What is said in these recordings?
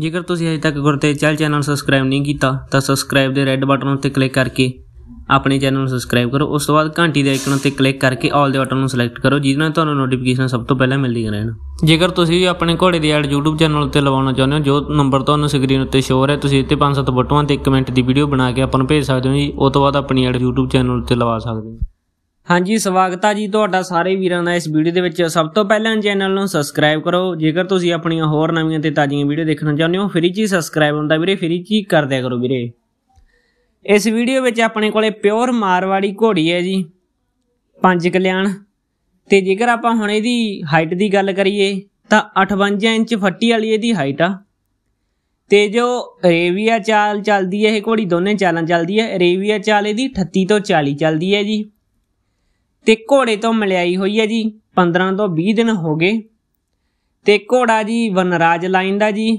ਜੇਕਰ ਤੁਸੀਂ ਅਜੇ ਤੱਕ ਗੁਰਤੇ ਚੈਲ ਚੈਨਲ ਸਬਸਕ੍ਰਾਈਬ ਨਹੀਂ ਕੀਤਾ ਤਾਂ ਸਬਸਕ੍ਰਾਈਬ ਦੇ ਰੈੱਡ ਬਟਨ ਉੱਤੇ ਕਲਿੱਕ ਕਰਕੇ ਆਪਣੇ ਚੈਨਲ ਨੂੰ ਸਬਸਕ੍ਰਾਈਬ ਕਰੋ ਉਸ ਤੋਂ ਬਾਅਦ ਘੰਟੀ ਦੇ ਆਈਕਨ ਉੱਤੇ ਕਲਿੱਕ ਕਰਕੇ ਆਲ ਦੇ ਬਟਨ ਨੂੰ ਸਿਲੈਕਟ ਕਰੋ ਜਿਸ ਨਾਲ ਤੁਹਾਨੂੰ ਨੋਟੀਫਿਕੇਸ਼ਨ ਸਭ ਤੋਂ ਪਹਿਲਾਂ ਮਿਲਦੀਆਂ ਰਹਿਣ ਜੇਕਰ ਤੁਸੀਂ ਵੀ ਆਪਣੇ ਘੋੜੇ ਦੀ ਐਡ YouTube ਚੈਨਲ ਉੱਤੇ ਲਵਾਉਣਾ ਚਾਹੁੰਦੇ ਹੋ ਜੋ ਨੰਬਰ ਤੁਹਾਨੂੰ ਸਕਰੀਨ ਉੱਤੇ ਸ਼ੋਅ ਹੋ ਰਿਹਾ ਤੁਸੀਂ ਇੱਥੇ 5-7 ਫੋਟੋਆਂ ਤੇ 1 ਮਿੰਟ ਦੀ ਵੀਡੀਓ ਬਣਾ ਕੇ ਆਪਾਂ ਨੂੰ ਭੇਜ ਸਕਦੇ ਹੋ ਜੀ ਉਸ ਤੋਂ ਬਾਅਦ ਆਪਣੀ ਐਡ YouTube ਚੈਨਲ ਉੱਤੇ ਲਵਾ ਸਕਦੇ ਹੋ ਹਾਂਜੀ ਸਵਾਗਤ ਆ ਜੀ ਤੁਹਾਡਾ ਸਾਰੇ ਵੀਰਾਂ ਦਾ ਇਸ ਵੀਡੀਓ ਦੇ ਵਿੱਚ ਸਭ ਤੋਂ ਪਹਿਲਾਂ ਚੈਨਲ ਨੂੰ ਸਬਸਕ੍ਰਾਈਬ ਕਰੋ ਜੇਕਰ ਤੁਸੀਂ ਆਪਣੀਆਂ ਹੋਰ ਨਵੀਆਂ ਤੇ ਤਾਜ਼ੀਆਂ ਵੀਡੀਓ ਦੇਖਣਾ ਚਾਹੁੰਦੇ ਹੋ ਫ੍ਰੀ ਚ ਸਬਸਕ੍ਰਾਈਬ ਹੁੰਦਾ ਵੀਰੇ ਫ੍ਰੀ ਚ ਕਰ ਦਿਆ ਕਰੋ ਵੀਰੇ ਇਸ ਵੀਡੀਓ ਵਿੱਚ ਆਪਣੇ ਕੋਲੇ ਪਿਓਰ ਮਾਰਵਾੜੀ ਘੋੜੀ ਹੈ ਜੀ ਪੰਜ ਕਲਿਆਣ ਤੇ ਜੇਕਰ ਆਪਾਂ ਹੁਣ ਇਹਦੀ ਹਾਈਟ ਦੀ ਗੱਲ ਕਰੀਏ ਤਾਂ 58 ਇੰਚ ਫੱਟੀ ਵਾਲੀ ਇਹਦੀ ਹਾਈਟ ਆ ਤੇ ਜੋ ਰੇਵੀਆ ਚਾਲ ਚੱਲਦੀ ਹੈ ਇਹ ਘੋੜੀ ਦੋਨੇ ਚਾਲਾਂ ਚੱਲਦੀ ਹੈ ਰੇਵੀਆ ਚਾਲ ਇਹਦੀ 38 ਤੋਂ 40 ਚੱਲਦੀ ਹੈ ਜੀ ਤੇ ਘੋੜੇ ਤੋਂ ਮਲਿਆਈ ਹੋਈ ਹੈ ਜੀ 15 ਤੋਂ 20 ਦਿਨ ਹੋ ਗਏ ਤੇ ਘੋੜਾ ਜੀ ਵਨਰਾਜ ਲਾਈਨ ਦਾ ਜੀ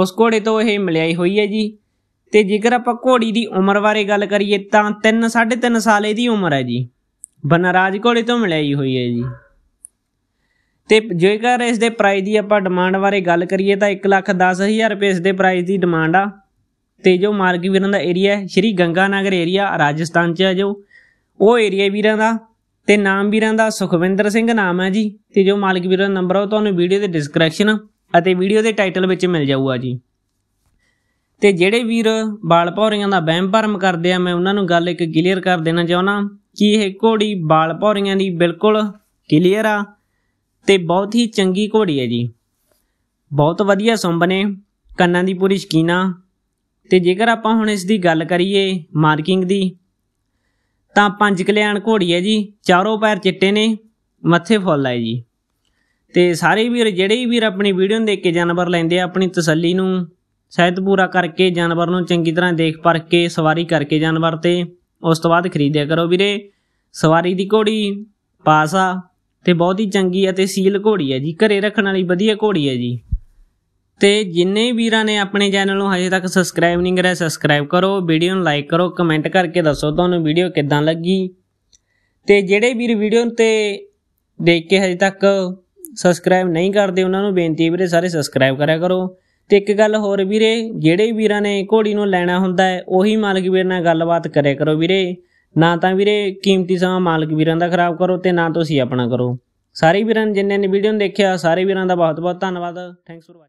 ਉਸ ਘੋੜੇ ਤੋਂ ਇਹ ਮਲਿਆਈ ਹੋਈ ਹੈ ਜੀ ਤੇ ਜੇਕਰ ਆਪਾਂ ਘੋੜੀ ਦੀ ਉਮਰ ਬਾਰੇ ਗੱਲ ਕਰੀਏ ਤਾਂ 3 3.5 ਸਾਲ ਇਹਦੀ ਉਮਰ ਹੈ ਜੀ ਬਨਰਾਜ ਘੋੜੇ ਤੋਂ ਮਿਲਾਈ ਹੋਈ ਹੈ ਜੀ ਤੇ ਜੇਕਰ ਇਸ ਦੇ ਪ੍ਰਾਈਸ ਦੀ ਆਪਾਂ ਡਿਮਾਂਡ ਬਾਰੇ ਗੱਲ ਕਰੀਏ ਤਾਂ 110000 ਰੁਪਏ ਇਸ ਦੇ ਪ੍ਰਾਈਸ ਦੀ ਡਿਮਾਂਡ ਆ ਤੇ ਜੋ ਮਾਰਗੀ ਵੀਰਾਂ ਦਾ ਏਰੀਆ ਹੈ ਸ਼੍ਰੀ ਗੰਗਾਨਗਰ ਏਰੀਆ ਰਾਜਸਥਾਨ ਚ ਹੈ ਜੋ ਉਹ ਏਰੀਆ ਵੀਰਾਂ ਦਾ ਤੇ ਨਾਮ ਵੀਰਾਂ ਦਾ ਸੁਖਵਿੰਦਰ ਸਿੰਘ ਨਾਮ ਹੈ ਜੀ ਤੇ ਜੋ ਮਾਲਕ ਵੀਰਾਂ ਦਾ ਨੰਬਰ ਉਹ ਤੁਹਾਨੂੰ ਵੀਡੀਓ ਦੇ ਡਿਸਕ੍ਰਿਪਸ਼ਨ ਅਤੇ ਵੀਡੀਓ ਦੇ ਟਾਈਟਲ ਵਿੱਚ ਮਿਲ ਜਾਊਗਾ ਜੀ ਤੇ ਜਿਹੜੇ ਵੀਰ ਬਾਲ ਪੌਰੀਆਂ ਦਾ ਵਹਿਮ ਭਰਮ ਕਰਦੇ ਆ ਮੈਂ ਉਹਨਾਂ ਨੂੰ ਗੱਲ ਇੱਕ ਕਲੀਅਰ ਕਰ ਦੇਣਾ ਚਾਹੁੰਦਾ ਕਿ ਇਹ ਘੋੜੀ ਬਾਲ ਪੌਰੀਆਂ ਦੀ ਬਿਲਕੁਲ ਕਲੀਅਰ ਆ ਤੇ ਬਹੁਤ ਹੀ ਚੰਗੀ ਘੋੜੀ ਹੈ ਜੀ ਬਹੁਤ ਵਧੀਆ ਸੁੰਬ ਨੇ ਕੰਨਾਂ ਦੀ ਪੂਰੀ ਸ਼ਕੀਨਾ ਤੇ ਜੇਕਰ ਆਪਾਂ ਹੁਣ ਇਸ ਦੀ ਗੱਲ ਕਰੀਏ ਮਾਰਕਿੰਗ ਦੀ ਤਾਂ ਪੰਜ ਕਲਿਆਣ ਘੋੜੀ ਹੈ ਜੀ ਚਾਰੋਂ ਪੈਰ ਚਿੱਟੇ ਨੇ ਮੱਥੇ ਫੁੱਲ ਹੈ ਜੀ ਤੇ ਸਾਰੇ ਵੀਰ ਜਿਹੜੇ ਵੀਰ ਆਪਣੀ ਵੀਡੀਓ ਨੂੰ ਦੇਖ ਕੇ ਜਾਨਵਰ ਲੈਂਦੇ ਆ ਆਪਣੀ ਤਸੱਲੀ ਨੂੰ ਸਹਿਤ ਪੂਰਾ ਕਰਕੇ ਜਾਨਵਰ ਨੂੰ ਚੰਗੀ ਤਰ੍ਹਾਂ ਦੇਖ ਪਰਖ ਕੇ ਸਵਾਰੀ ਕਰਕੇ ਜਾਨਵਰ ਤੇ ਉਸ ਤੋਂ ਬਾਅਦ ਖਰੀਦਿਆ ਕਰੋ ਵੀਰੇ ਸਵਾਰੀ ਦੀ ਘੋੜੀ ਪਾਸਾ ਤੇ ਬਹੁਤ ਹੀ ਚੰਗੀ ਅਤੇ ਸੀਲ ਘੋੜੀ ਹੈ ਜੀ ਘਰੇ ਰੱਖਣ ਵਾਲੀ ਵਧੀਆ ਘੋੜੀ ਹੈ ਜੀ ਤੇ ਜਿੰਨੇ ਵੀਰਾਂ ਨੇ ਆਪਣੇ ਚੈਨਲ ਨੂੰ ਹਜੇ ਤੱਕ ਸਬਸਕ੍ਰਾਈਬ ਨਹੀਂ ਕਰਿਆ ਸਬਸਕ੍ਰਾਈਬ ਕਰੋ ਵੀਡੀਓ ਨੂੰ ਲਾਈਕ ਕਰੋ ਕਮੈਂਟ ਕਰਕੇ ਦੱਸੋ ਤੁਹਾਨੂੰ ਵੀਡੀਓ ਕਿੱਦਾਂ ਲੱਗੀ ਤੇ ਜਿਹੜੇ ਵੀਰ ਵੀਡੀਓ ਤੇ ਦੇਖ ਕੇ ਹਜੇ ਤੱਕ ਸਬਸਕ੍ਰਾਈਬ ਨਹੀਂ ਕਰਦੇ ਉਹਨਾਂ ਨੂੰ ਬੇਨਤੀ ਵੀਰੇ ਸਾਰੇ ਸਬਸਕ੍ਰਾਈਬ ਕਰਿਆ ਕਰੋ ਤੇ ਇੱਕ ਗੱਲ ਹੋਰ ਵੀਰੇ ਜਿਹੜੇ ਵੀਰਾਂ ਨੇ ਘੋੜੀ ਨੂੰ ਲੈਣਾ ਹੁੰਦਾ ਹੈ ਉਹੀ ਮਾਲਕ ਵੀਰ ਨਾਲ ਗੱਲਬਾਤ ਕਰਿਆ ਕਰੋ ਵੀਰੇ ਨਾ ਤਾਂ ਵੀਰੇ ਕੀਮਤੀ ਸਮਾਂ ਮਾਲਕ ਵੀਰਾਂ ਦਾ ਖਰਾਬ ਕਰੋ ਤੇ ਨਾ ਤੁਸੀਂ ਆਪਣਾ ਕਰੋ ਸਾਰੇ ਵੀਰਾਂ ਜਿੰਨੇ ਨੇ ਵੀਡੀਓ ਦੇਖਿਆ ਸਾਰੇ ਵੀਰਾਂ ਦਾ ਬਹੁਤ ਬਹੁਤ ਧੰਨਵਾਦ ਥੈਂਕਸ ਫੋਰ